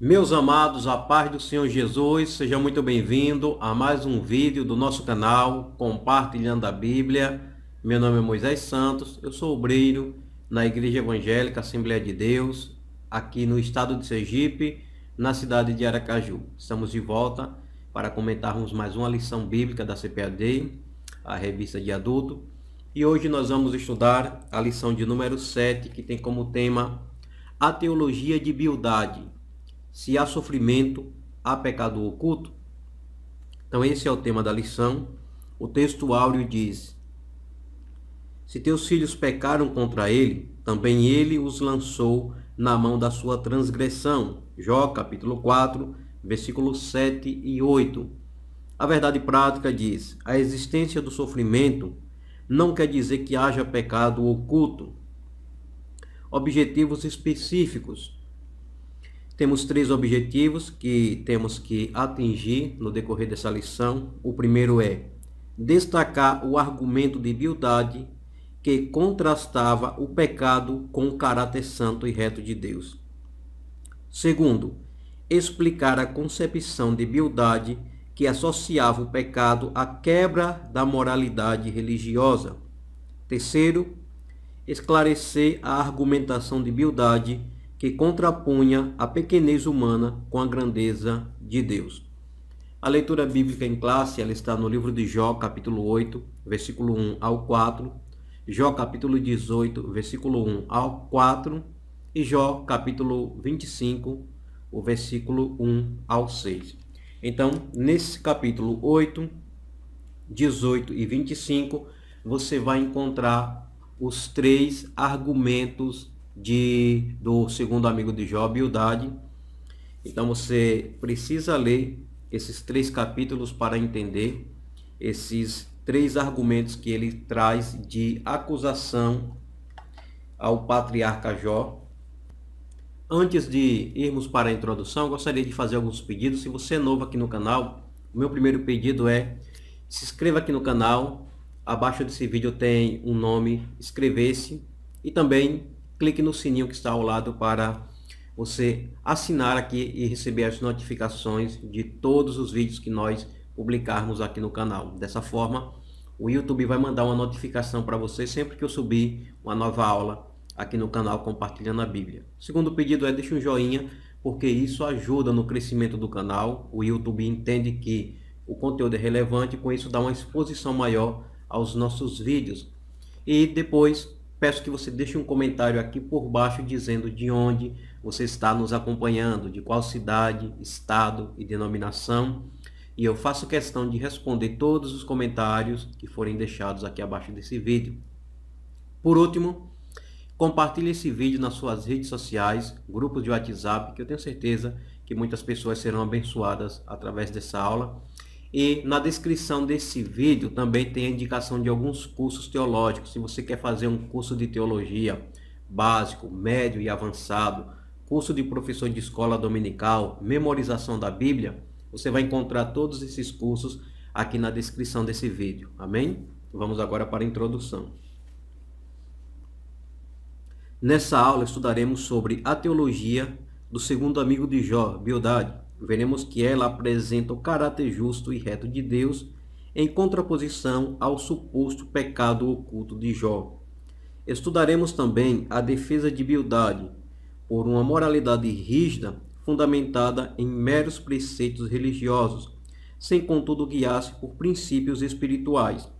Meus amados, a paz do Senhor Jesus, seja muito bem-vindo a mais um vídeo do nosso canal Compartilhando a Bíblia. Meu nome é Moisés Santos, eu sou obreiro na Igreja Evangélica Assembleia de Deus, aqui no estado de Sergipe, na cidade de Aracaju. Estamos de volta para comentarmos mais uma lição bíblica da CPAD, a revista de adulto e hoje nós vamos estudar a lição de número 7, que tem como tema A Teologia de Bildade: Se há sofrimento, há pecado oculto? Então, esse é o tema da lição. O texto áureo diz: Se teus filhos pecaram contra ele, também ele os lançou na mão da sua transgressão. Jó, capítulo 4, versículos 7 e 8. A verdade prática diz: a existência do sofrimento não quer dizer que haja pecado oculto. Objetivos específicos. Temos três objetivos que temos que atingir no decorrer dessa lição. O primeiro é destacar o argumento de Bildade que contrastava o pecado com o caráter santo e reto de Deus. Segundo, explicar a concepção de Bildade que associava o pecado à quebra da moralidade religiosa. Terceiro, esclarecer a argumentação de Bildade que contrapunha a pequenez humana com a grandeza de Deus. A leitura bíblica em classe ela está no livro de Jó, capítulo 8, versículo 1 ao 4, Jó, capítulo 18, versículo 1 ao 4 e Jó, capítulo 25, o versículo 1 ao 6. Então, nesse capítulo 8, 18 e 25, você vai encontrar os três argumentos de, do segundo amigo de Jó, Bildade. Então, você precisa ler esses três capítulos para entender esses três argumentos que ele traz de acusação ao patriarca Jó Antes de irmos para a introdução, gostaria de fazer alguns pedidos. Se você é novo aqui no canal, o meu primeiro pedido é se inscreva aqui no canal. Abaixo desse vídeo tem um nome, inscrever-se e também clique no sininho que está ao lado para você assinar aqui e receber as notificações de todos os vídeos que nós publicarmos aqui no canal. Dessa forma, o YouTube vai mandar uma notificação para você sempre que eu subir uma nova aula aqui no canal Compartilhando a Bíblia. O segundo pedido é deixe um joinha, porque isso ajuda no crescimento do canal. O YouTube entende que o conteúdo é relevante, com isso dá uma exposição maior aos nossos vídeos. E depois peço que você deixe um comentário aqui por baixo dizendo de onde você está nos acompanhando, de qual cidade, estado e denominação. E eu faço questão de responder todos os comentários que forem deixados aqui abaixo desse vídeo. Por último, Compartilhe esse vídeo nas suas redes sociais, grupos de WhatsApp, que eu tenho certeza que muitas pessoas serão abençoadas através dessa aula. E na descrição desse vídeo também tem a indicação de alguns cursos teológicos. Se você quer fazer um curso de teologia básico, médio e avançado, curso de professor de escola dominical, memorização da Bíblia, você vai encontrar todos esses cursos aqui na descrição desse vídeo. Amém? Vamos agora para a introdução. Nessa aula estudaremos sobre a teologia do segundo amigo de Jó, Bildade. Veremos que ela apresenta o caráter justo e reto de Deus em contraposição ao suposto pecado oculto de Jó. Estudaremos também a defesa de Bildade por uma moralidade rígida fundamentada em meros preceitos religiosos, sem contudo guiar-se por princípios espirituais.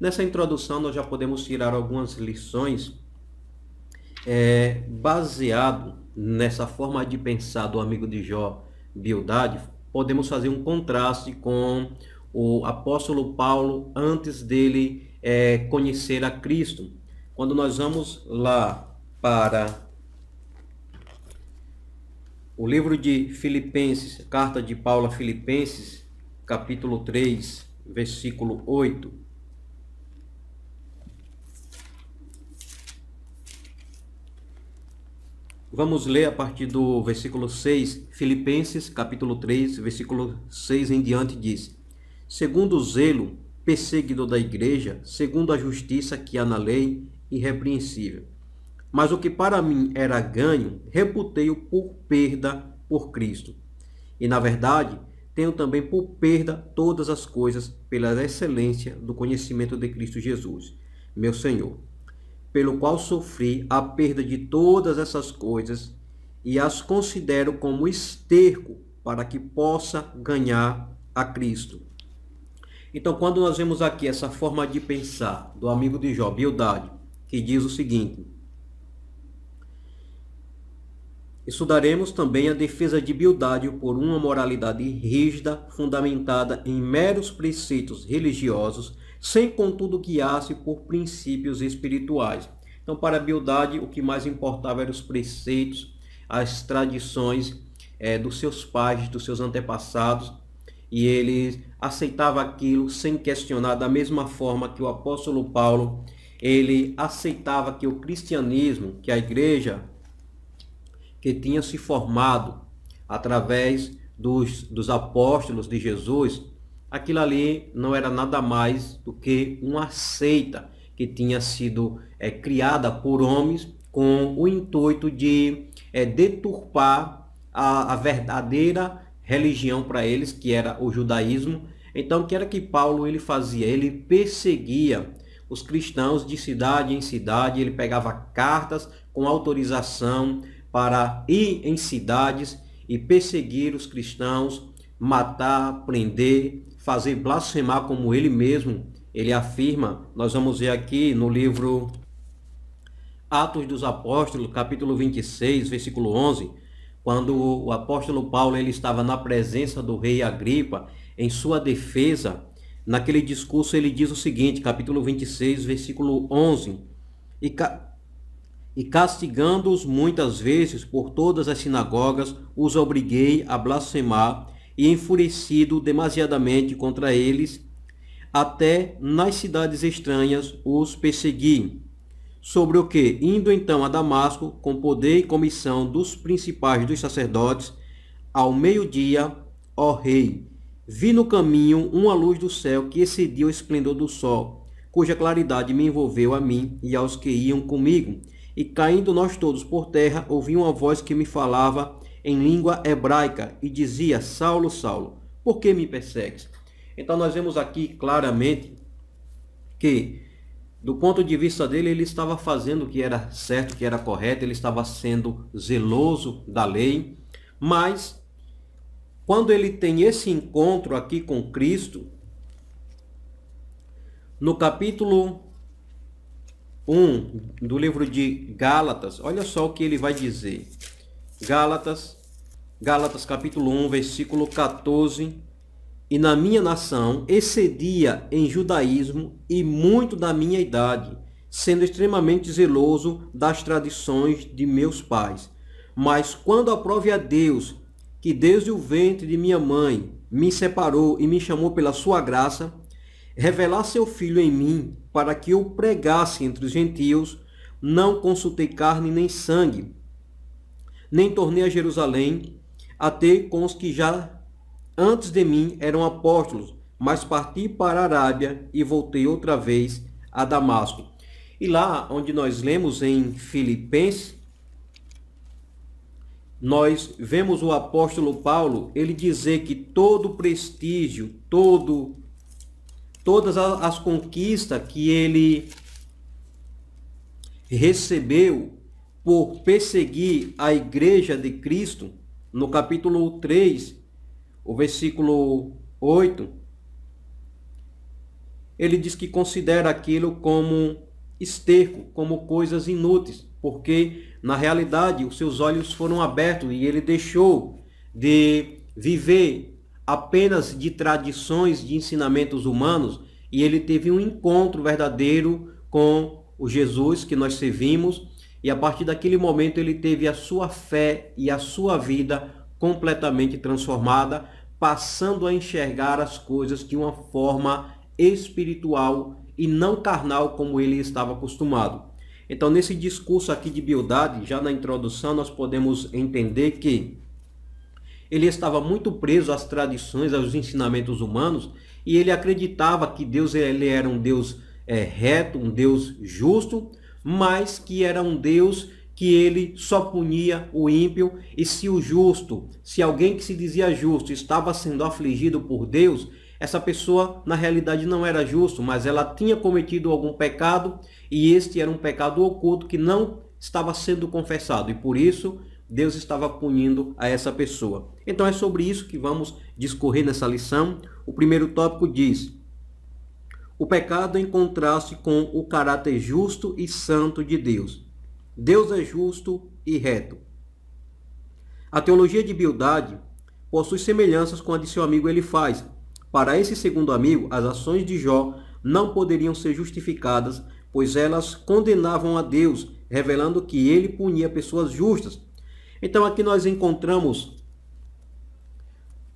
Nessa introdução, nós já podemos tirar algumas lições é, baseado nessa forma de pensar do amigo de Jó, Bildade, podemos fazer um contraste com o apóstolo Paulo antes dele é, conhecer a Cristo. Quando nós vamos lá para o livro de Filipenses, carta de Paulo a Filipenses, capítulo 3, versículo 8 Vamos ler a partir do versículo 6, Filipenses, capítulo 3, versículo 6 em diante diz: Segundo o zelo perseguidor da igreja, segundo a justiça que há na lei, irrepreensível. Mas o que para mim era ganho, reputei-o por perda por Cristo. E na verdade, tenho também por perda todas as coisas pela excelência do conhecimento de Cristo Jesus, meu Senhor pelo qual sofri a perda de todas essas coisas e as considero como esterco para que possa ganhar a Cristo. Então, quando nós vemos aqui essa forma de pensar do amigo de Jó, Bildade, que diz o seguinte: Estudaremos também a defesa de Bildade por uma moralidade rígida, fundamentada em meros preceitos religiosos, sem contudo guiar-se por princípios espirituais. Então, para Bildade, o que mais importava eram os preceitos, as tradições é, dos seus pais, dos seus antepassados, e ele aceitava aquilo sem questionar, da mesma forma que o apóstolo Paulo, ele aceitava que o cristianismo, que a igreja que tinha se formado através dos, dos apóstolos de Jesus, aquilo ali não era nada mais do que uma seita que tinha sido é, criada por homens com o intuito de é, deturpar a, a verdadeira religião para eles, que era o judaísmo. Então, o que era que Paulo ele fazia? Ele perseguia os cristãos de cidade em cidade, ele pegava cartas com autorização para ir em cidades e perseguir os cristãos, matar, prender, fazer blasfemar como ele mesmo, ele afirma. Nós vamos ver aqui no livro Atos dos Apóstolos, capítulo 26, versículo 11, quando o apóstolo Paulo ele estava na presença do rei Agripa, em sua defesa, naquele discurso ele diz o seguinte, capítulo 26, versículo 11, e e castigando-os muitas vezes por todas as sinagogas, os obriguei a blasfemar e enfurecido demasiadamente contra eles, até nas cidades estranhas os persegui. Sobre o que, indo então a Damasco, com poder e comissão dos principais dos sacerdotes, ao meio-dia, ó rei, vi no caminho uma luz do céu que excedia o esplendor do sol, cuja claridade me envolveu a mim e aos que iam comigo e caindo nós todos por terra, ouvi uma voz que me falava em língua hebraica e dizia: Saulo, Saulo, por que me persegues? Então nós vemos aqui claramente que do ponto de vista dele, ele estava fazendo o que era certo, o que era correto, ele estava sendo zeloso da lei, mas quando ele tem esse encontro aqui com Cristo, no capítulo 1 do livro de Gálatas, olha só o que ele vai dizer. Gálatas, Gálatas capítulo 1, versículo 14. E na minha nação excedia em judaísmo e muito da minha idade, sendo extremamente zeloso das tradições de meus pais. Mas quando aprove a Deus, que desde o ventre de minha mãe me separou e me chamou pela sua graça, revelar seu filho em mim, para que eu pregasse entre os gentios, não consultei carne nem sangue, nem tornei a Jerusalém a ter com os que já antes de mim eram apóstolos, mas parti para a Arábia e voltei outra vez a Damasco. E lá onde nós lemos em Filipenses, nós vemos o apóstolo Paulo ele dizer que todo prestígio, todo todas as conquistas que ele recebeu por perseguir a igreja de Cristo, no capítulo 3, o versículo 8, ele diz que considera aquilo como esterco, como coisas inúteis, porque na realidade os seus olhos foram abertos e ele deixou de viver apenas de tradições de ensinamentos humanos e ele teve um encontro verdadeiro com o Jesus que nós servimos e a partir daquele momento ele teve a sua fé e a sua vida completamente transformada, passando a enxergar as coisas de uma forma espiritual e não carnal como ele estava acostumado. Então, nesse discurso aqui de Bildade, já na introdução, nós podemos entender que ele estava muito preso às tradições, aos ensinamentos humanos, e ele acreditava que Deus ele era um Deus é, reto, um Deus justo, mas que era um Deus que ele só punia o ímpio e se o justo, se alguém que se dizia justo estava sendo afligido por Deus, essa pessoa na realidade não era justo, mas ela tinha cometido algum pecado e este era um pecado oculto que não estava sendo confessado e por isso Deus estava punindo a essa pessoa. Então é sobre isso que vamos discorrer nessa lição. O primeiro tópico diz: o pecado em contraste com o caráter justo e santo de Deus. Deus é justo e reto. A teologia de Bildade possui semelhanças com a de seu amigo Elifaz. Para esse segundo amigo, as ações de Jó não poderiam ser justificadas, pois elas condenavam a Deus, revelando que ele punia pessoas justas, então aqui nós encontramos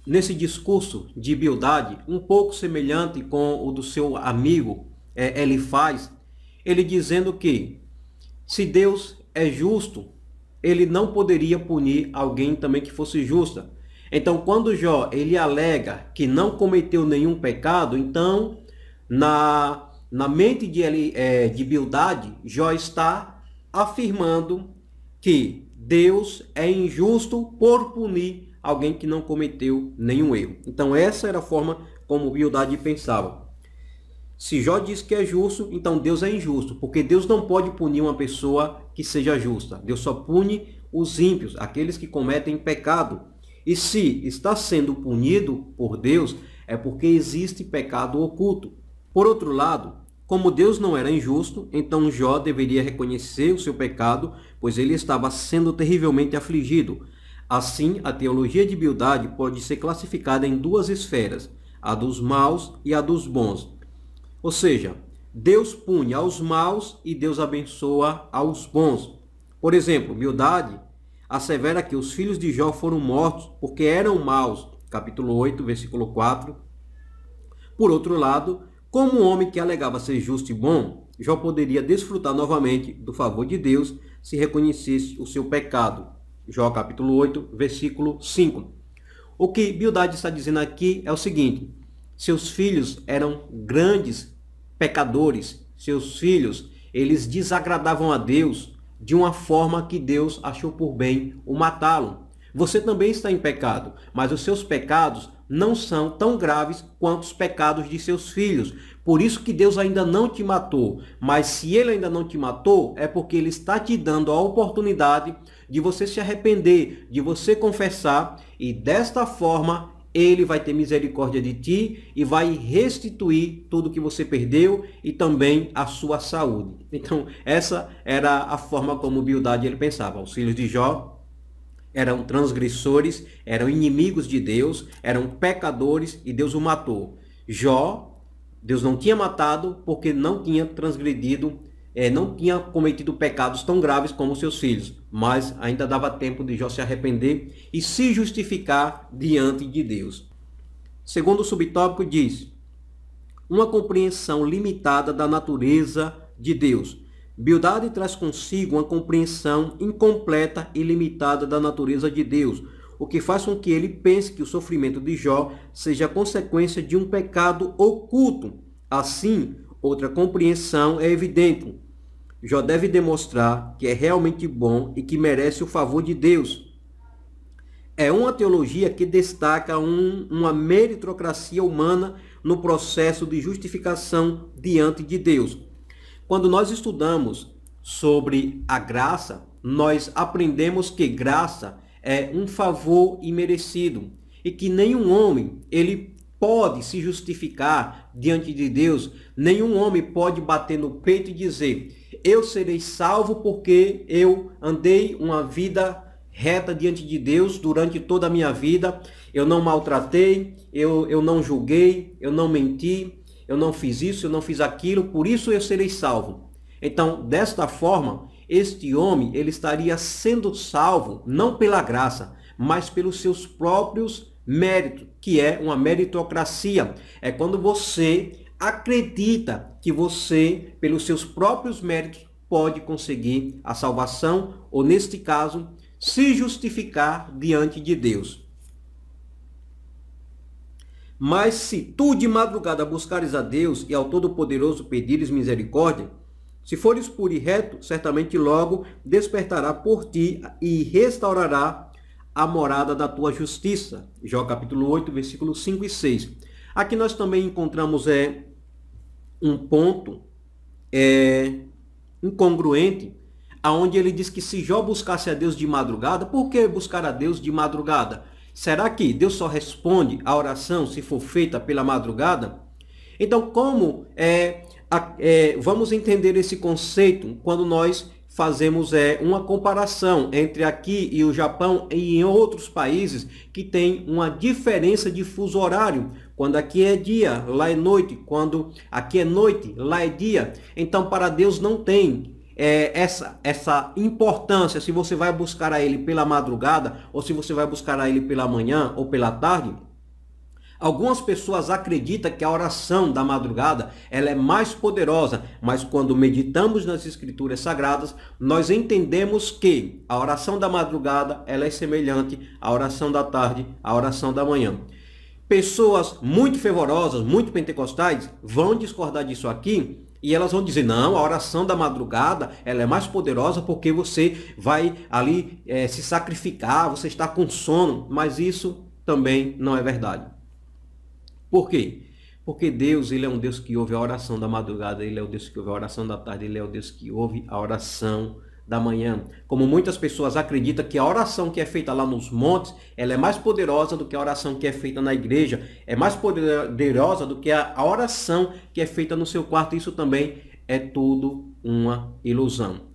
nesse discurso de Bildade, um pouco semelhante com o do seu amigo é, Elifaz, ele dizendo que se Deus é justo, ele não poderia punir alguém também que fosse justa. Então, quando Jó ele alega que não cometeu nenhum pecado, então na, na mente de, é, de Bildade, Jó está afirmando que Deus é injusto por punir alguém que não cometeu nenhum erro. Então essa era a forma como Bildade pensava. Se Jó diz que é justo, então Deus é injusto, porque Deus não pode punir uma pessoa que seja justa. Deus só pune os ímpios, aqueles que cometem pecado. E se está sendo punido por Deus, é porque existe pecado oculto. Por outro lado, como Deus não era injusto, então Jó deveria reconhecer o seu pecado, pois ele estava sendo terrivelmente afligido. Assim, a teologia de Bildade pode ser classificada em duas esferas, a dos maus e a dos bons. Ou seja, Deus pune aos maus e Deus abençoa aos bons. Por exemplo, Bildade assevera que os filhos de Jó foram mortos porque eram maus, capítulo 8, versículo 4. Por outro lado, como um homem que alegava ser justo e bom, Jó poderia desfrutar novamente do favor de Deus se reconhecesse o seu pecado. Jó capítulo 8, versículo 5. O que Bildade está dizendo aqui é o seguinte: seus filhos eram grandes pecadores, seus filhos, eles desagradavam a Deus de uma forma que Deus achou por bem o matá-lo. Você também está em pecado, mas os seus pecados não são tão graves quanto os pecados de seus filhos. Por isso que Deus ainda não te matou. Mas se ele ainda não te matou, é porque ele está te dando a oportunidade de você se arrepender, de você confessar, e desta forma ele vai ter misericórdia de ti e vai restituir tudo que você perdeu e também a sua saúde. Então, essa era a forma como Bildade ele pensava. Os filhos de Jó eram transgressores, eram inimigos de Deus, eram pecadores e Deus o matou. Jó, Deus não tinha matado porque não tinha transgredido, é, não tinha cometido pecados tão graves como seus filhos, mas ainda dava tempo de Jó se arrepender e se justificar diante de Deus. Segundo o subtópico diz: uma compreensão limitada da natureza de Deus. Bildade traz consigo uma compreensão incompleta e limitada da natureza de Deus, o que faz com que ele pense que o sofrimento de Jó seja consequência de um pecado oculto. Assim, outra compreensão é evidente. Jó deve demonstrar que é realmente bom e que merece o favor de Deus. É uma teologia que destaca um, uma meritocracia humana no processo de justificação diante de Deus. Quando nós estudamos sobre a graça, nós aprendemos que graça é um favor imerecido e que nenhum homem ele pode se justificar diante de Deus, nenhum homem pode bater no peito e dizer: Eu serei salvo porque eu andei uma vida reta diante de Deus durante toda a minha vida. Eu não maltratei, eu, eu não julguei, eu não menti, eu não fiz isso, eu não fiz aquilo, por isso eu serei salvo. Então, desta forma, este homem ele estaria sendo salvo não pela graça, mas pelos seus próprios méritos, que é uma meritocracia. É quando você acredita que você, pelos seus próprios méritos, pode conseguir a salvação, ou neste caso, se justificar diante de Deus. Mas se tu de madrugada buscares a Deus e ao Todo-Poderoso pedires misericórdia, se fores puro e reto, certamente logo despertará por ti e restaurará a morada da tua justiça. Jó capítulo 8, versículos 5 e 6. Aqui nós também encontramos é, um ponto é, incongruente, aonde ele diz que se Jó buscasse a Deus de madrugada, por que buscar a Deus de madrugada? Será que Deus só responde à oração se for feita pela madrugada? Então, como é, é, vamos entender esse conceito quando nós fazemos é, uma comparação entre aqui e o Japão e em outros países que tem uma diferença de fuso horário. Quando aqui é dia, lá é noite. Quando aqui é noite, lá é dia. Então, para Deus não tem é, essa, essa importância, se você vai buscar a ele pela madrugada, ou se você vai buscar a ele pela manhã ou pela tarde, Algumas pessoas acreditam que a oração da madrugada ela é mais poderosa, mas quando meditamos nas escrituras sagradas, nós entendemos que a oração da madrugada ela é semelhante à oração da tarde, à oração da manhã. Pessoas muito fervorosas, muito pentecostais, vão discordar disso aqui, e elas vão dizer, não, a oração da madrugada ela é mais poderosa porque você vai ali é, se sacrificar, você está com sono. Mas isso também não é verdade. Por quê? Porque Deus ele é um Deus que ouve a oração da madrugada, ele é o Deus que ouve a oração da tarde, ele é o Deus que ouve a oração da manhã. Como muitas pessoas acreditam que a oração que é feita lá nos montes, ela é mais poderosa do que a oração que é feita na igreja, é mais poderosa do que a oração que é feita no seu quarto. Isso também é tudo uma ilusão.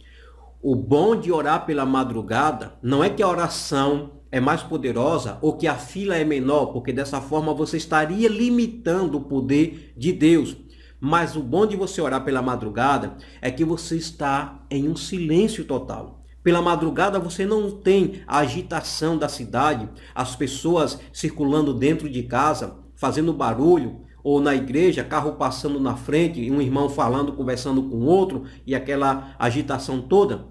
O bom de orar pela madrugada não é que a oração é mais poderosa ou que a fila é menor, porque dessa forma você estaria limitando o poder de Deus. Mas o bom de você orar pela madrugada é que você está em um silêncio total. Pela madrugada você não tem a agitação da cidade, as pessoas circulando dentro de casa, fazendo barulho, ou na igreja, carro passando na frente, um irmão falando, conversando com outro e aquela agitação toda.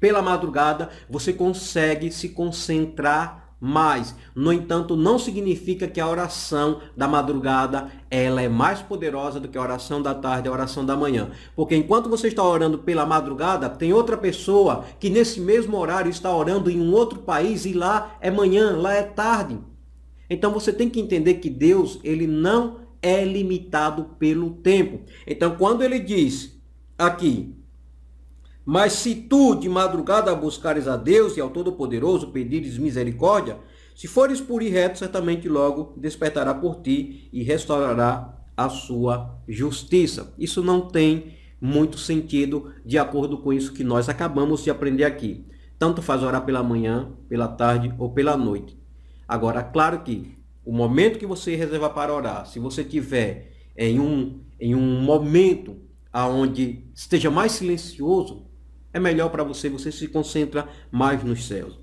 Pela madrugada você consegue se concentrar mas, no entanto, não significa que a oração da madrugada ela é mais poderosa do que a oração da tarde, a oração da manhã. Porque enquanto você está orando pela madrugada, tem outra pessoa que nesse mesmo horário está orando em um outro país e lá é manhã, lá é tarde. Então você tem que entender que Deus, ele não é limitado pelo tempo. Então, quando ele diz aqui, mas se tu de madrugada buscares a Deus e ao Todo-Poderoso pedires misericórdia, se fores por reto, certamente logo despertará por ti e restaurará a sua justiça. Isso não tem muito sentido de acordo com isso que nós acabamos de aprender aqui. Tanto faz orar pela manhã, pela tarde ou pela noite. Agora, claro que o momento que você reserva para orar, se você tiver em um, em um momento aonde esteja mais silencioso, é melhor para você, você se concentra mais nos céus.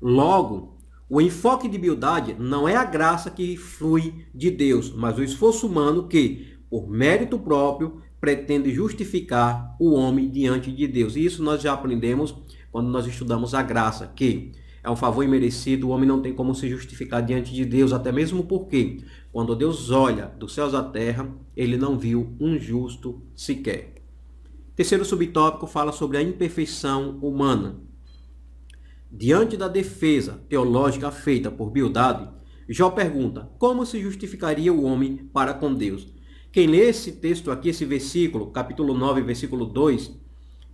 Logo, o enfoque de humildade não é a graça que flui de Deus, mas o esforço humano que, por mérito próprio, pretende justificar o homem diante de Deus. E isso nós já aprendemos quando nós estudamos a graça, que é um favor imerecido, o homem não tem como se justificar diante de Deus, até mesmo porque, quando Deus olha dos céus à terra, ele não viu um justo sequer. Terceiro subtópico fala sobre a imperfeição humana. Diante da defesa teológica feita por Bildade, Jó pergunta: como se justificaria o homem para com Deus? Quem lê esse texto aqui, esse versículo, capítulo 9, versículo 2,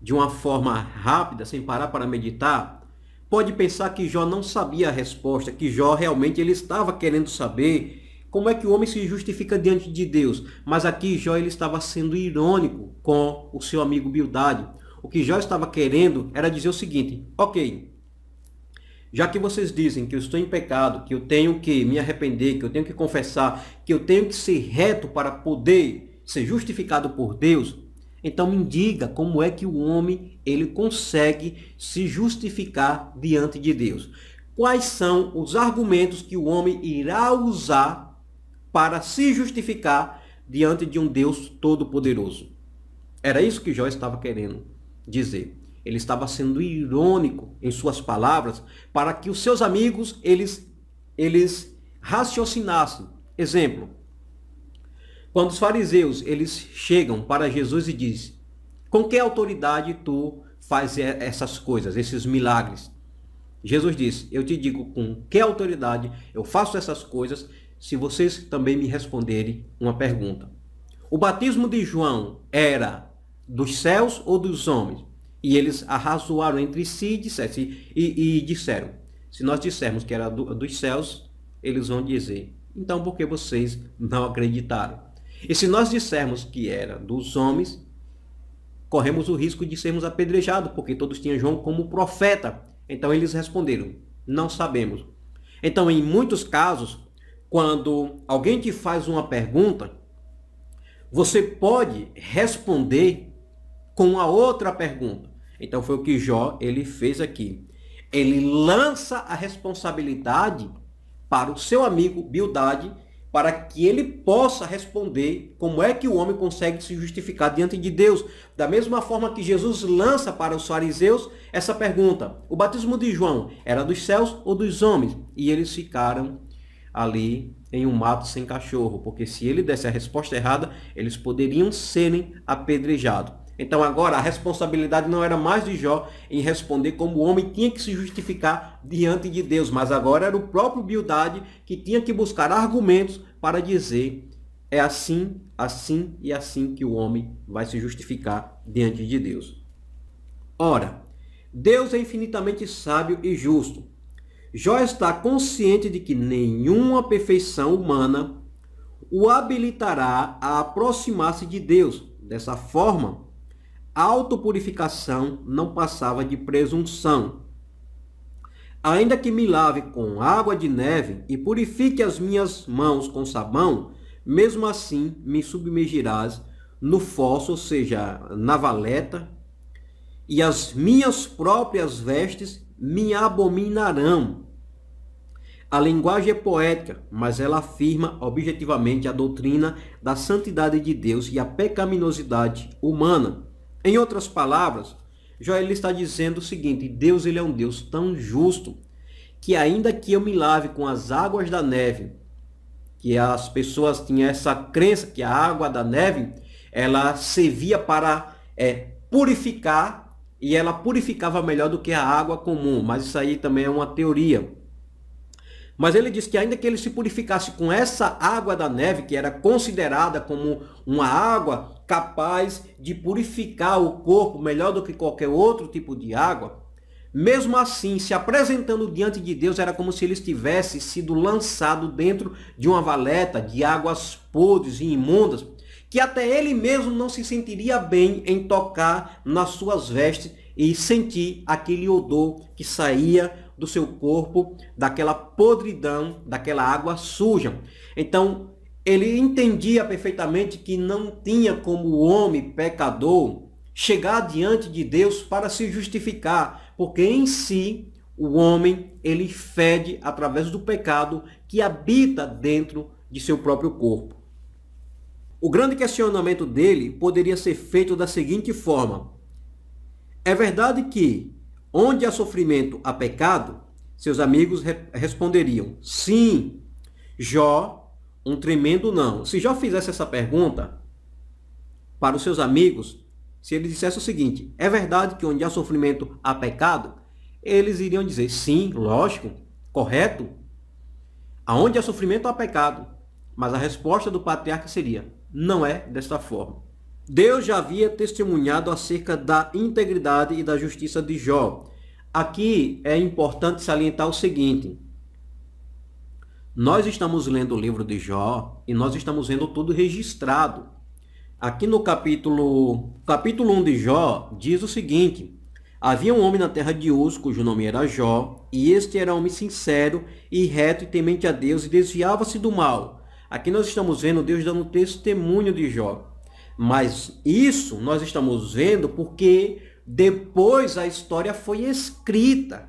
de uma forma rápida, sem parar para meditar, pode pensar que Jó não sabia a resposta, que Jó realmente ele estava querendo saber como é que o homem se justifica diante de Deus? Mas aqui Jó ele estava sendo irônico com o seu amigo Bildade. O que Jó estava querendo era dizer o seguinte: ok, já que vocês dizem que eu estou em pecado, que eu tenho que me arrepender, que eu tenho que confessar, que eu tenho que ser reto para poder ser justificado por Deus, então me diga como é que o homem ele consegue se justificar diante de Deus. Quais são os argumentos que o homem irá usar para se justificar diante de um Deus todo-poderoso. Era isso que Jó estava querendo dizer. Ele estava sendo irônico em suas palavras para que os seus amigos eles eles raciocinassem. Exemplo: quando os fariseus eles chegam para Jesus e dizem: "Com que autoridade tu fazes essas coisas, esses milagres?" Jesus diz: "Eu te digo com que autoridade eu faço essas coisas se vocês também me responderem uma pergunta. O batismo de João era dos céus ou dos homens? E eles arrazoaram entre si dissesse, e, e, disseram: se nós dissermos que era do, dos céus, eles vão dizer: então por que vocês não acreditaram? E se nós dissermos que era dos homens, corremos o risco de sermos apedrejados, porque todos tinham João como profeta. Então eles responderam: não sabemos. Então, em muitos casos, quando alguém te faz uma pergunta, você pode responder com a outra pergunta. Então foi o que Jó ele fez aqui. Ele lança a responsabilidade para o seu amigo Bildade para que ele possa responder como é que o homem consegue se justificar diante de Deus. Da mesma forma que Jesus lança para os fariseus essa pergunta: O batismo de João era dos céus ou dos homens? E eles ficaram ali em um mato sem cachorro, porque se ele desse a resposta errada, eles poderiam serem apedrejados. Então agora a responsabilidade não era mais de Jó em responder como o homem tinha que se justificar diante de Deus, mas agora era o próprio Bildade que tinha que buscar argumentos para dizer é assim, assim e assim que o homem vai se justificar diante de Deus. Ora, Deus é infinitamente sábio e justo. Jó está consciente de que nenhuma perfeição humana o habilitará a aproximar-se de Deus. Dessa forma, a autopurificação não passava de presunção. Ainda que me lave com água de neve e purifique as minhas mãos com sabão, mesmo assim me submergirás no fosso, ou seja, na valeta, e as minhas próprias vestes me abominarão. A linguagem é poética, mas ela afirma objetivamente a doutrina da santidade de Deus e a pecaminosidade humana. Em outras palavras, Joel está dizendo o seguinte: Deus ele é um Deus tão justo que ainda que eu me lave com as águas da neve, que as pessoas tinham essa crença que a água da neve ela servia para é, purificar e ela purificava melhor do que a água comum, mas isso aí também é uma teoria. Mas ele diz que ainda que ele se purificasse com essa água da neve, que era considerada como uma água capaz de purificar o corpo melhor do que qualquer outro tipo de água, mesmo assim, se apresentando diante de Deus, era como se ele estivesse sido lançado dentro de uma valeta de águas podres e imundas, que até ele mesmo não se sentiria bem em tocar nas suas vestes e sentir aquele odor que saía do seu corpo, daquela podridão, daquela água suja. Então, ele entendia perfeitamente que não tinha como o homem pecador chegar diante de Deus para se justificar, porque em si o homem ele fede através do pecado que habita dentro de seu próprio corpo. O grande questionamento dele poderia ser feito da seguinte forma: É verdade que, onde há sofrimento, há pecado? Seus amigos re responderiam: Sim. Jó, um tremendo não. Se Jó fizesse essa pergunta para os seus amigos, se ele dissesse o seguinte: É verdade que onde há sofrimento, há pecado? Eles iriam dizer: Sim, lógico, correto. Aonde há sofrimento, há pecado. Mas a resposta do patriarca seria: não é desta forma. Deus já havia testemunhado acerca da integridade e da justiça de Jó. Aqui é importante salientar o seguinte: nós estamos lendo o livro de Jó e nós estamos vendo tudo registrado. Aqui no capítulo, capítulo 1 de Jó, diz o seguinte: Havia um homem na terra de Uz, cujo nome era Jó, e este era homem sincero e reto e temente a Deus e desviava-se do mal. Aqui nós estamos vendo Deus dando testemunho de Jó. Mas isso nós estamos vendo porque depois a história foi escrita.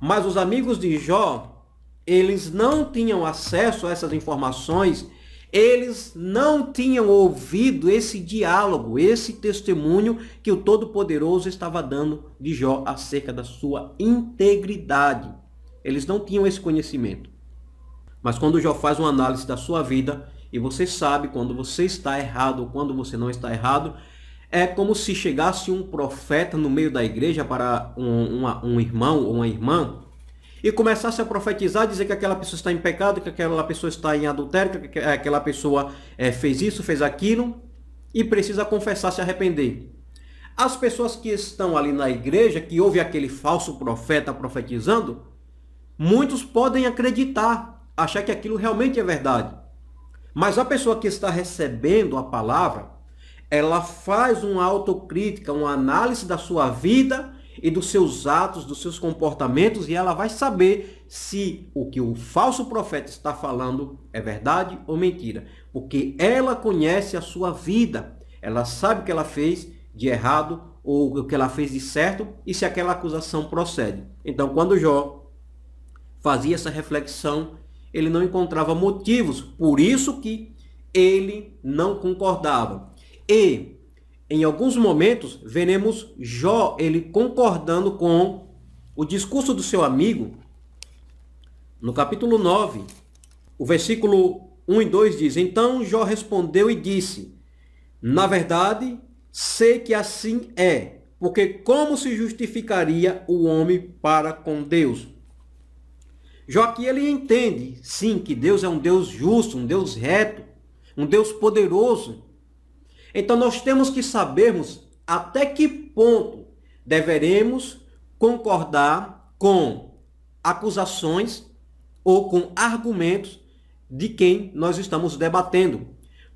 Mas os amigos de Jó, eles não tinham acesso a essas informações, eles não tinham ouvido esse diálogo, esse testemunho que o Todo-Poderoso estava dando de Jó acerca da sua integridade. Eles não tinham esse conhecimento. Mas quando Jó faz uma análise da sua vida e você sabe quando você está errado ou quando você não está errado, é como se chegasse um profeta no meio da igreja para um, uma, um irmão ou uma irmã e começasse a profetizar, dizer que aquela pessoa está em pecado, que aquela pessoa está em adultério, que aquela pessoa é, fez isso, fez aquilo e precisa confessar, se arrepender. As pessoas que estão ali na igreja, que ouve aquele falso profeta profetizando, muitos podem acreditar, achar que aquilo realmente é verdade. Mas a pessoa que está recebendo a palavra, ela faz uma autocrítica, uma análise da sua vida e dos seus atos, dos seus comportamentos, e ela vai saber se o que o falso profeta está falando é verdade ou mentira, porque ela conhece a sua vida, ela sabe o que ela fez de errado ou o que ela fez de certo e se aquela acusação procede. Então, quando Jó fazia essa reflexão, ele não encontrava motivos, por isso que ele não concordava. E em alguns momentos veremos Jó ele concordando com o discurso do seu amigo. No capítulo 9, o versículo 1 e 2 diz: Então Jó respondeu e disse: Na verdade, sei que assim é, porque como se justificaria o homem para com Deus? Joaquim ele entende, sim, que Deus é um Deus justo, um Deus reto, um Deus poderoso. Então nós temos que sabermos até que ponto deveremos concordar com acusações ou com argumentos de quem nós estamos debatendo.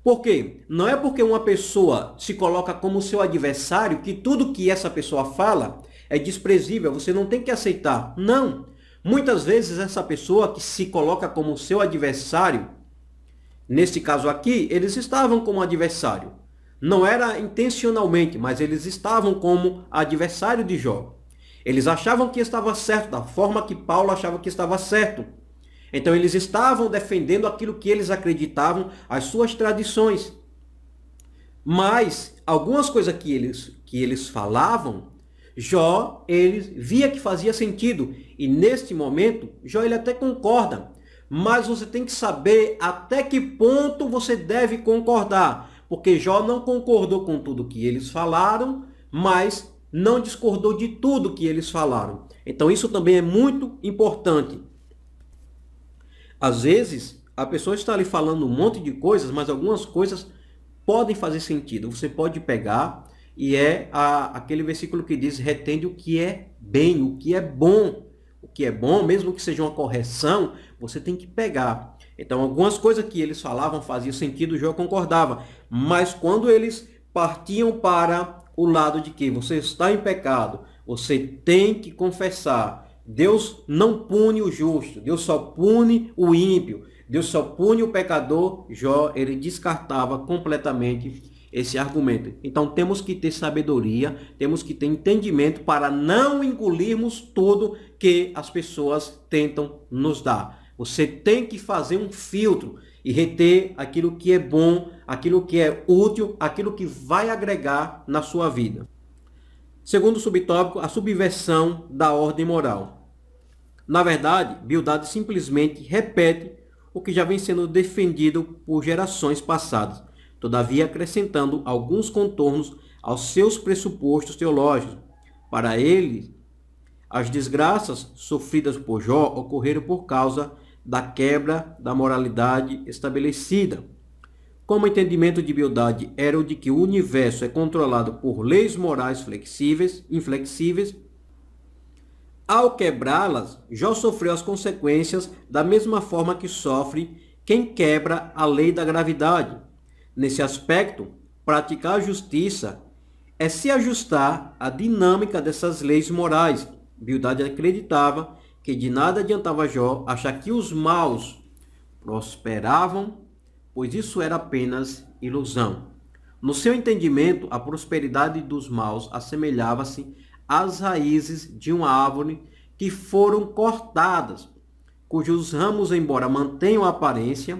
Porque não é porque uma pessoa se coloca como seu adversário que tudo que essa pessoa fala é desprezível, você não tem que aceitar. Não. Muitas vezes essa pessoa que se coloca como seu adversário, neste caso aqui, eles estavam como adversário. Não era intencionalmente, mas eles estavam como adversário de Jó. Eles achavam que estava certo, da forma que Paulo achava que estava certo. Então eles estavam defendendo aquilo que eles acreditavam, as suas tradições. Mas algumas coisas que eles, que eles falavam Jó, eles via que fazia sentido e neste momento Jó ele até concorda, mas você tem que saber até que ponto você deve concordar, porque Jó não concordou com tudo que eles falaram, mas não discordou de tudo que eles falaram. Então isso também é muito importante. Às vezes a pessoa está ali falando um monte de coisas, mas algumas coisas podem fazer sentido. Você pode pegar e é a, aquele versículo que diz: retende o que é bem, o que é bom. O que é bom, mesmo que seja uma correção, você tem que pegar. Então, algumas coisas que eles falavam faziam sentido, Jó concordava. Mas quando eles partiam para o lado de que você está em pecado, você tem que confessar. Deus não pune o justo, Deus só pune o ímpio, Deus só pune o pecador. Jó, ele descartava completamente esse argumento. Então temos que ter sabedoria, temos que ter entendimento para não engolirmos tudo que as pessoas tentam nos dar. Você tem que fazer um filtro e reter aquilo que é bom, aquilo que é útil, aquilo que vai agregar na sua vida. Segundo subtópico, a subversão da ordem moral. Na verdade, Bildad simplesmente repete o que já vem sendo defendido por gerações passadas todavia acrescentando alguns contornos aos seus pressupostos teológicos. Para ele, as desgraças sofridas por Jó ocorreram por causa da quebra da moralidade estabelecida. Como o entendimento de Bildade era o de que o universo é controlado por leis morais flexíveis, inflexíveis, ao quebrá-las, Jó sofreu as consequências da mesma forma que sofre quem quebra a lei da gravidade. Nesse aspecto, praticar a justiça é se ajustar à dinâmica dessas leis morais. Bildade acreditava que de nada adiantava Jó achar que os maus prosperavam, pois isso era apenas ilusão. No seu entendimento, a prosperidade dos maus assemelhava-se às raízes de uma árvore que foram cortadas, cujos ramos, embora mantenham a aparência,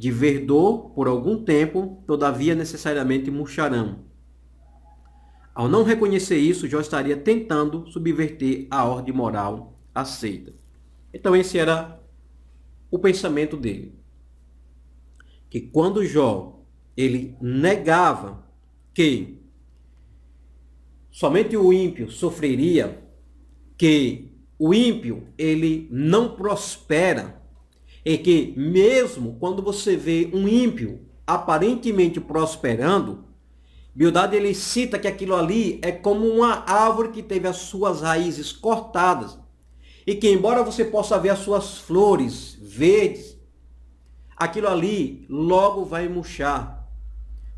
de verdor por algum tempo, todavia necessariamente murcharão. Ao não reconhecer isso, Jó estaria tentando subverter a ordem moral aceita. Então esse era o pensamento dele. Que quando Jó ele negava que somente o ímpio sofreria, que o ímpio ele não prospera é que mesmo quando você vê um ímpio aparentemente prosperando, Bildad ele cita que aquilo ali é como uma árvore que teve as suas raízes cortadas e que embora você possa ver as suas flores verdes, aquilo ali logo vai murchar,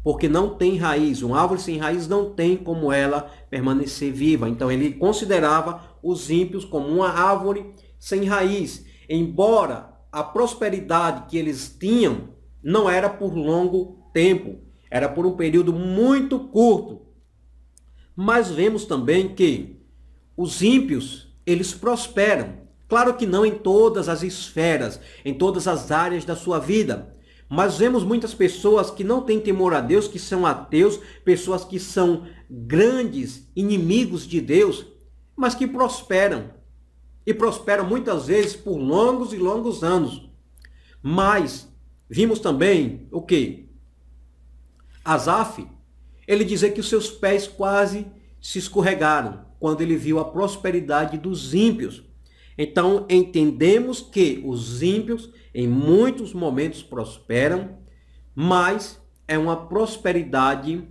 porque não tem raiz. Uma árvore sem raiz não tem como ela permanecer viva. Então ele considerava os ímpios como uma árvore sem raiz, embora a prosperidade que eles tinham não era por longo tempo, era por um período muito curto. Mas vemos também que os ímpios, eles prosperam. Claro que não em todas as esferas, em todas as áreas da sua vida. Mas vemos muitas pessoas que não têm temor a Deus, que são ateus, pessoas que são grandes inimigos de Deus, mas que prosperam e prosperam muitas vezes por longos e longos anos. Mas vimos também o que? Asaf, ele dizer que os seus pés quase se escorregaram quando ele viu a prosperidade dos ímpios. Então entendemos que os ímpios em muitos momentos prosperam, mas é uma prosperidade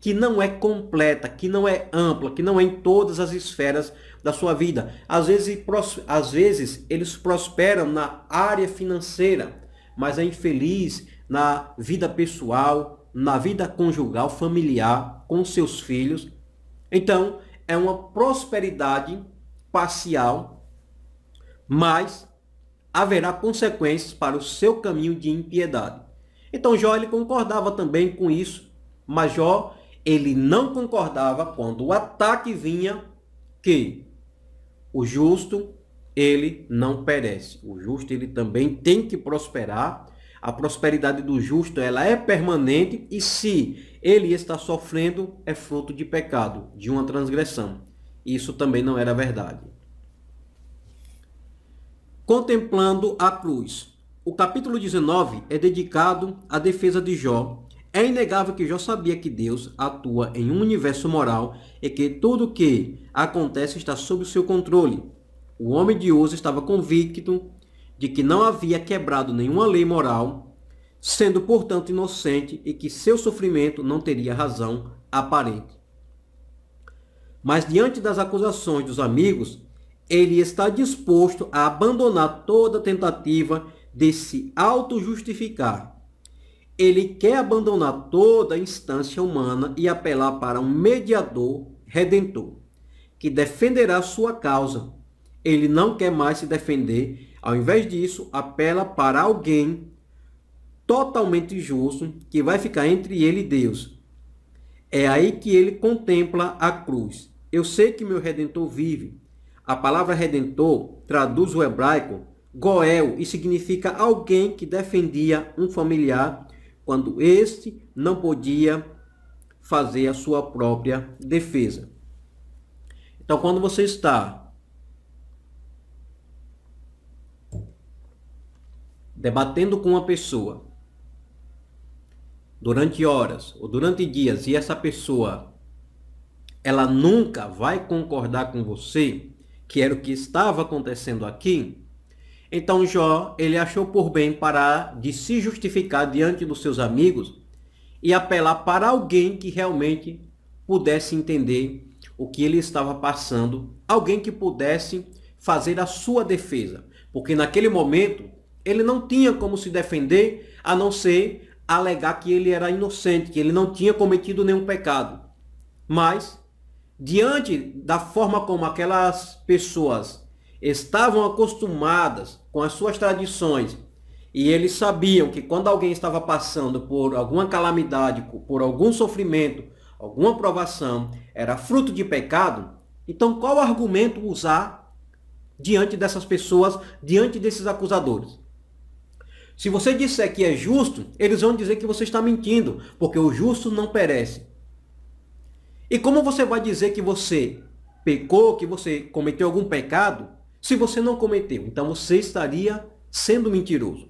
que não é completa, que não é ampla, que não é em todas as esferas da sua vida. Às vezes, às vezes eles prosperam na área financeira, mas é infeliz na vida pessoal, na vida conjugal, familiar, com seus filhos. Então, é uma prosperidade parcial, mas haverá consequências para o seu caminho de impiedade. Então Jó ele concordava também com isso, mas Jó ele não concordava quando o ataque vinha que o justo, ele não perece. O justo, ele também tem que prosperar. A prosperidade do justo, ela é permanente e se ele está sofrendo, é fruto de pecado, de uma transgressão. Isso também não era verdade. Contemplando a cruz. O capítulo 19 é dedicado à defesa de Jó é inegável que já sabia que Deus atua em um universo moral e que tudo o que acontece está sob o seu controle. O homem de Uza estava convicto de que não havia quebrado nenhuma lei moral, sendo portanto inocente e que seu sofrimento não teria razão aparente. Mas diante das acusações dos amigos, ele está disposto a abandonar toda tentativa de se auto-justificar ele quer abandonar toda a instância humana e apelar para um mediador redentor, que defenderá sua causa. Ele não quer mais se defender, ao invés disso, apela para alguém totalmente justo que vai ficar entre ele e Deus. É aí que ele contempla a cruz. Eu sei que meu redentor vive. A palavra redentor traduz o hebraico Goel e significa alguém que defendia um familiar quando este não podia fazer a sua própria defesa. Então, quando você está debatendo com uma pessoa durante horas ou durante dias e essa pessoa ela nunca vai concordar com você, que era o que estava acontecendo aqui, então Jó, ele achou por bem parar de se justificar diante dos seus amigos e apelar para alguém que realmente pudesse entender o que ele estava passando, alguém que pudesse fazer a sua defesa, porque naquele momento ele não tinha como se defender a não ser alegar que ele era inocente, que ele não tinha cometido nenhum pecado. Mas diante da forma como aquelas pessoas estavam acostumadas com as suas tradições e eles sabiam que quando alguém estava passando por alguma calamidade, por algum sofrimento, alguma provação, era fruto de pecado, então qual argumento usar diante dessas pessoas, diante desses acusadores? Se você disser que é justo, eles vão dizer que você está mentindo, porque o justo não perece. E como você vai dizer que você pecou, que você cometeu algum pecado, se você não cometeu, então você estaria sendo mentiroso.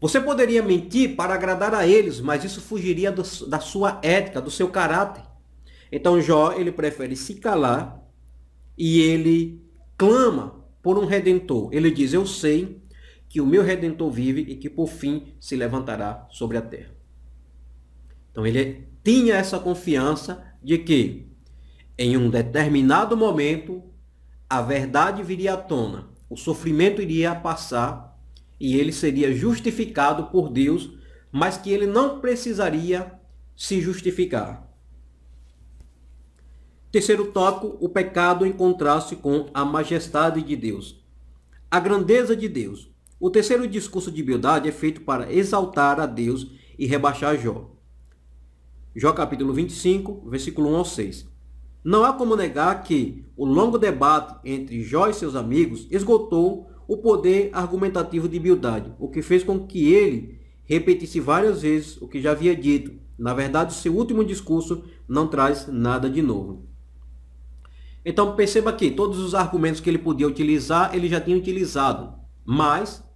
Você poderia mentir para agradar a eles, mas isso fugiria do, da sua ética, do seu caráter. Então Jó, ele prefere se calar e ele clama por um redentor. Ele diz: "Eu sei que o meu redentor vive e que por fim se levantará sobre a terra". Então ele tinha essa confiança de que em um determinado momento a verdade viria à tona, o sofrimento iria passar e ele seria justificado por Deus, mas que ele não precisaria se justificar. Terceiro tópico, o pecado em contraste com a majestade de Deus. A grandeza de Deus. O terceiro discurso de Bildade é feito para exaltar a Deus e rebaixar Jó. Jó capítulo 25, versículo 1 ao 6. Não há como negar que o longo debate entre Jó e seus amigos esgotou o poder argumentativo de Bildade, o que fez com que ele repetisse várias vezes o que já havia dito. Na verdade, seu último discurso não traz nada de novo. Então perceba que todos os argumentos que ele podia utilizar, ele já tinha utilizado, mas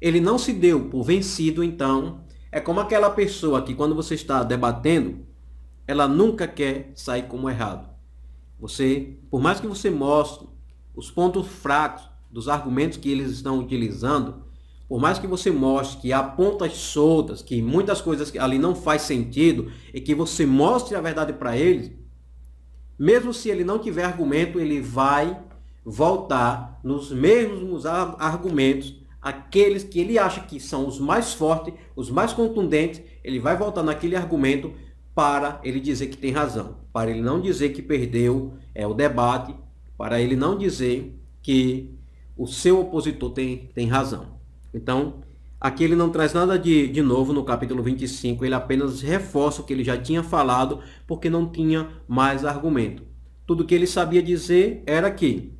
ele não se deu por vencido, então é como aquela pessoa que quando você está debatendo, ela nunca quer sair como errado. Você, por mais que você mostre os pontos fracos dos argumentos que eles estão utilizando, por mais que você mostre que há pontas soltas, que muitas coisas ali não faz sentido, e que você mostre a verdade para eles, mesmo se ele não tiver argumento, ele vai voltar nos mesmos argumentos, aqueles que ele acha que são os mais fortes, os mais contundentes, ele vai voltar naquele argumento para ele dizer que tem razão, para ele não dizer que perdeu é, o debate, para ele não dizer que o seu opositor tem, tem razão. Então, aqui ele não traz nada de, de novo no capítulo 25, ele apenas reforça o que ele já tinha falado, porque não tinha mais argumento. Tudo que ele sabia dizer era que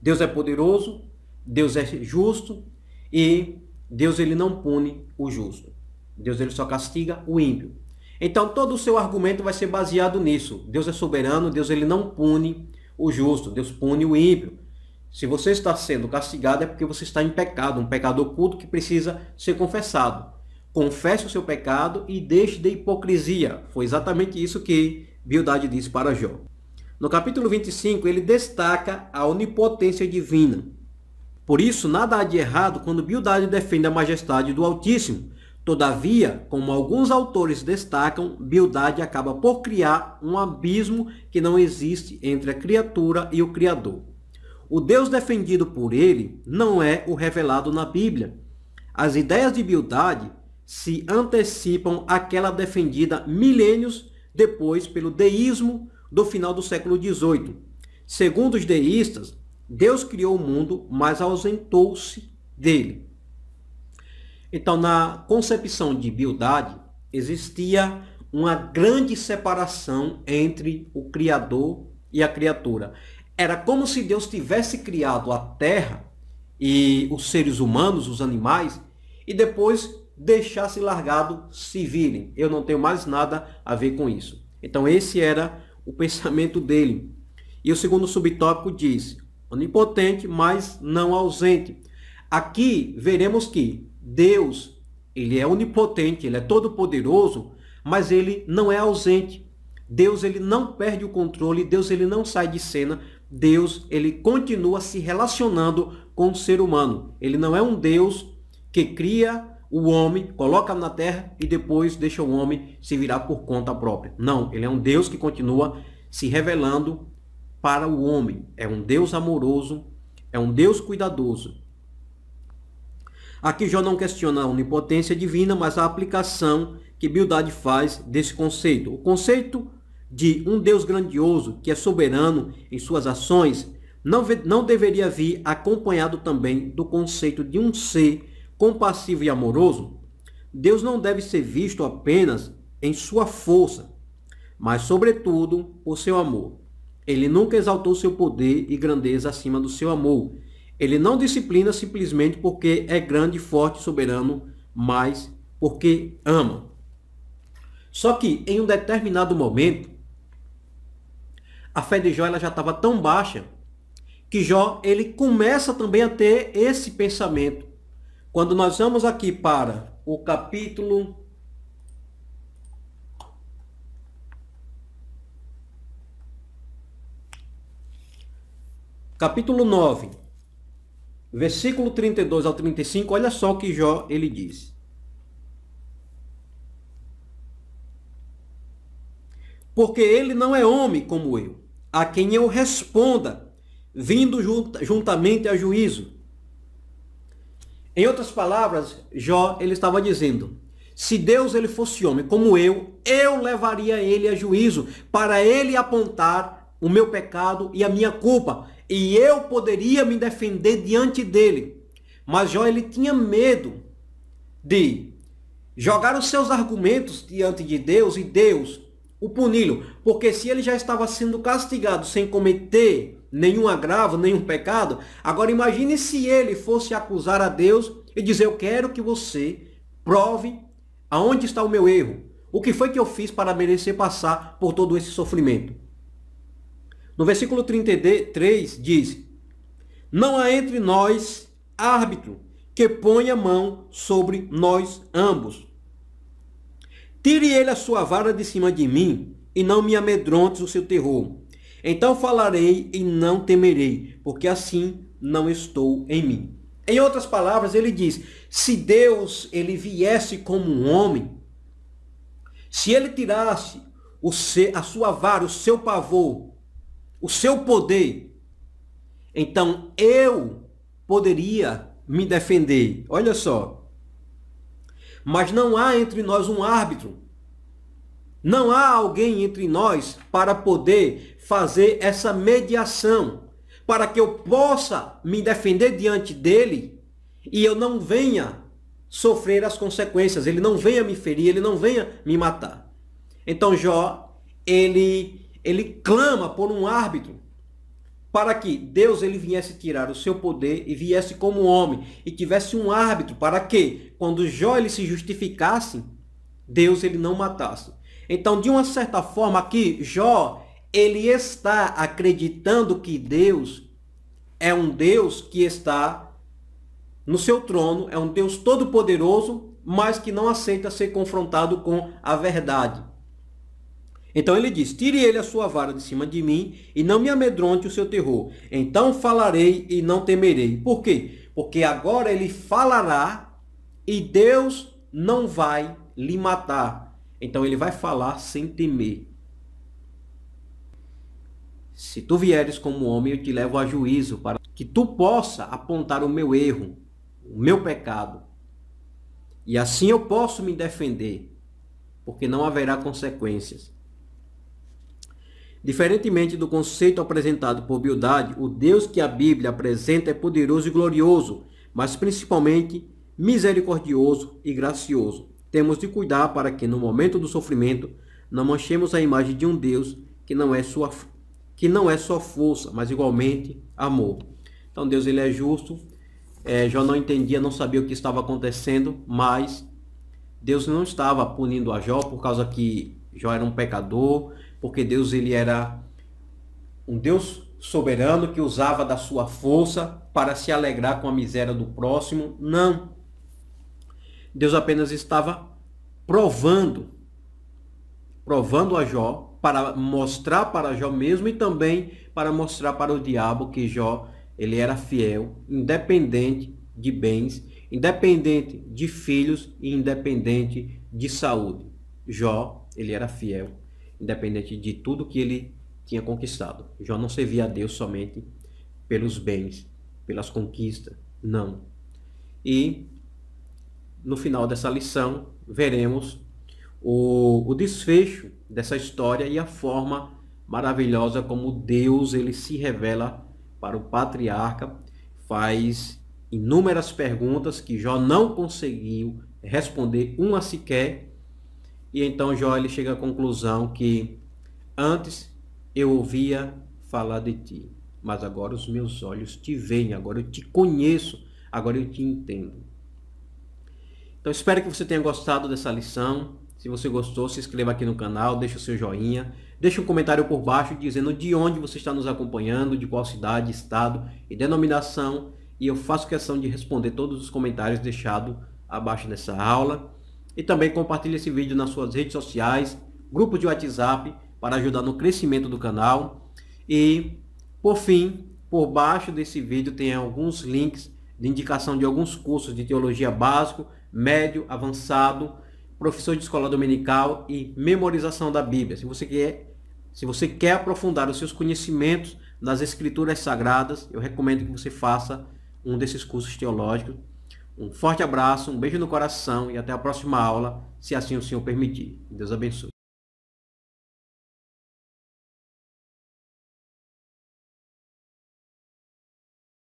Deus é poderoso, Deus é justo e Deus ele não pune o justo. Deus ele só castiga o ímpio. Então todo o seu argumento vai ser baseado nisso. Deus é soberano, Deus ele não pune o justo, Deus pune o ímpio. Se você está sendo castigado é porque você está em pecado, um pecado oculto que precisa ser confessado. Confesse o seu pecado e deixe de hipocrisia. Foi exatamente isso que Biuldade disse para Jó. No capítulo 25, ele destaca a onipotência divina. Por isso, nada há de errado quando Biuldade defende a majestade do Altíssimo, Todavia, como alguns autores destacam, Bildade acaba por criar um abismo que não existe entre a criatura e o Criador. O Deus defendido por ele não é o revelado na Bíblia. As ideias de Bildade se antecipam àquela defendida milênios depois pelo deísmo do final do século XVIII. Segundo os deístas, Deus criou o mundo, mas ausentou-se dele. Então, na concepção de Bildade, existia uma grande separação entre o Criador e a criatura. Era como se Deus tivesse criado a terra e os seres humanos, os animais, e depois deixasse largado se virem. Eu não tenho mais nada a ver com isso. Então, esse era o pensamento dele. E o segundo subtópico diz: onipotente, mas não ausente. Aqui veremos que Deus, ele é onipotente, ele é todo poderoso, mas ele não é ausente. Deus ele não perde o controle, Deus ele não sai de cena, Deus ele continua se relacionando com o ser humano. Ele não é um Deus que cria o homem, coloca na terra e depois deixa o homem se virar por conta própria. Não, ele é um Deus que continua se revelando para o homem. É um Deus amoroso, é um Deus cuidadoso, Aqui Jó não questiona a onipotência divina, mas a aplicação que Bildade faz desse conceito. O conceito de um Deus grandioso, que é soberano em suas ações, não, não deveria vir acompanhado também do conceito de um ser compassivo e amoroso? Deus não deve ser visto apenas em sua força, mas, sobretudo, por seu amor. Ele nunca exaltou seu poder e grandeza acima do seu amor, ele não disciplina simplesmente porque é grande, forte, soberano, mas porque ama. Só que em um determinado momento, a fé de Jó ela já estava tão baixa que Jó ele começa também a ter esse pensamento. Quando nós vamos aqui para o capítulo capítulo 9 versículo 32 ao 35, olha só o que Jó ele diz. Porque ele não é homem como eu, a quem eu responda, vindo juntamente a juízo. Em outras palavras, Jó ele estava dizendo: se Deus ele fosse homem como eu, eu levaria ele a juízo para ele apontar o meu pecado e a minha culpa e eu poderia me defender diante dele. Mas Jó ele tinha medo de jogar os seus argumentos diante de Deus e Deus o puni-lo, porque se ele já estava sendo castigado sem cometer nenhum agravo, nenhum pecado, agora imagine se ele fosse acusar a Deus e dizer: "Eu quero que você prove aonde está o meu erro. O que foi que eu fiz para merecer passar por todo esse sofrimento?" No versículo 33 diz: Não há entre nós árbitro que ponha mão sobre nós ambos. Tire ele a sua vara de cima de mim, e não me amedrontes o seu terror. Então falarei e não temerei, porque assim não estou em mim. Em outras palavras, ele diz: se Deus ele viesse como um homem, se ele tirasse o a sua vara, o seu pavor, o seu poder, então eu poderia me defender. Olha só. Mas não há entre nós um árbitro. Não há alguém entre nós para poder fazer essa mediação, para que eu possa me defender diante dele e eu não venha sofrer as consequências, ele não venha me ferir, ele não venha me matar. Então Jó, ele ele clama por um árbitro para que Deus ele viesse tirar o seu poder e viesse como homem e tivesse um árbitro para que quando Jó ele se justificasse, Deus ele não matasse. Então, de uma certa forma aqui, Jó ele está acreditando que Deus é um Deus que está no seu trono, é um Deus todo poderoso, mas que não aceita ser confrontado com a verdade. Então ele diz: Tire ele a sua vara de cima de mim e não me amedronte o seu terror. Então falarei e não temerei. Por quê? Porque agora ele falará e Deus não vai lhe matar. Então ele vai falar sem temer. Se tu vieres como homem, eu te levo a juízo para que tu possa apontar o meu erro, o meu pecado. E assim eu posso me defender, porque não haverá consequências. Diferentemente do conceito apresentado por Bildade, o Deus que a Bíblia apresenta é poderoso e glorioso, mas principalmente misericordioso e gracioso. Temos de cuidar para que no momento do sofrimento não manchemos a imagem de um Deus que não é sua que não é só força, mas igualmente amor. Então Deus ele é justo. É, Jó não entendia, não sabia o que estava acontecendo, mas Deus não estava punindo a Jó por causa que Jó era um pecador, porque Deus ele era um Deus soberano que usava da sua força para se alegrar com a miséria do próximo. Não. Deus apenas estava provando, provando a Jó para mostrar para Jó mesmo e também para mostrar para o diabo que Jó ele era fiel, independente de bens, independente de filhos e independente de saúde. Jó, ele era fiel independente de tudo que ele tinha conquistado. Jó não servia a Deus somente pelos bens, pelas conquistas, não. E no final dessa lição veremos o, o desfecho dessa história e a forma maravilhosa como Deus ele se revela para o patriarca, faz inúmeras perguntas que Jó não conseguiu responder uma sequer e então Jó ele chega à conclusão que antes eu ouvia falar de ti, mas agora os meus olhos te veem, agora eu te conheço, agora eu te entendo. Então espero que você tenha gostado dessa lição. Se você gostou, se inscreva aqui no canal, deixa o seu joinha, deixa um comentário por baixo dizendo de onde você está nos acompanhando, de qual cidade, estado e denominação, e eu faço questão de responder todos os comentários deixados abaixo dessa aula. E também compartilhe esse vídeo nas suas redes sociais, grupos de WhatsApp, para ajudar no crescimento do canal. E, por fim, por baixo desse vídeo tem alguns links de indicação de alguns cursos de teologia básico, médio, avançado, professor de escola dominical e memorização da Bíblia. Se você quer, se você quer aprofundar os seus conhecimentos nas escrituras sagradas, eu recomendo que você faça um desses cursos teológicos um forte abraço, um beijo no coração e até a próxima aula, se assim o Senhor permitir. Deus abençoe.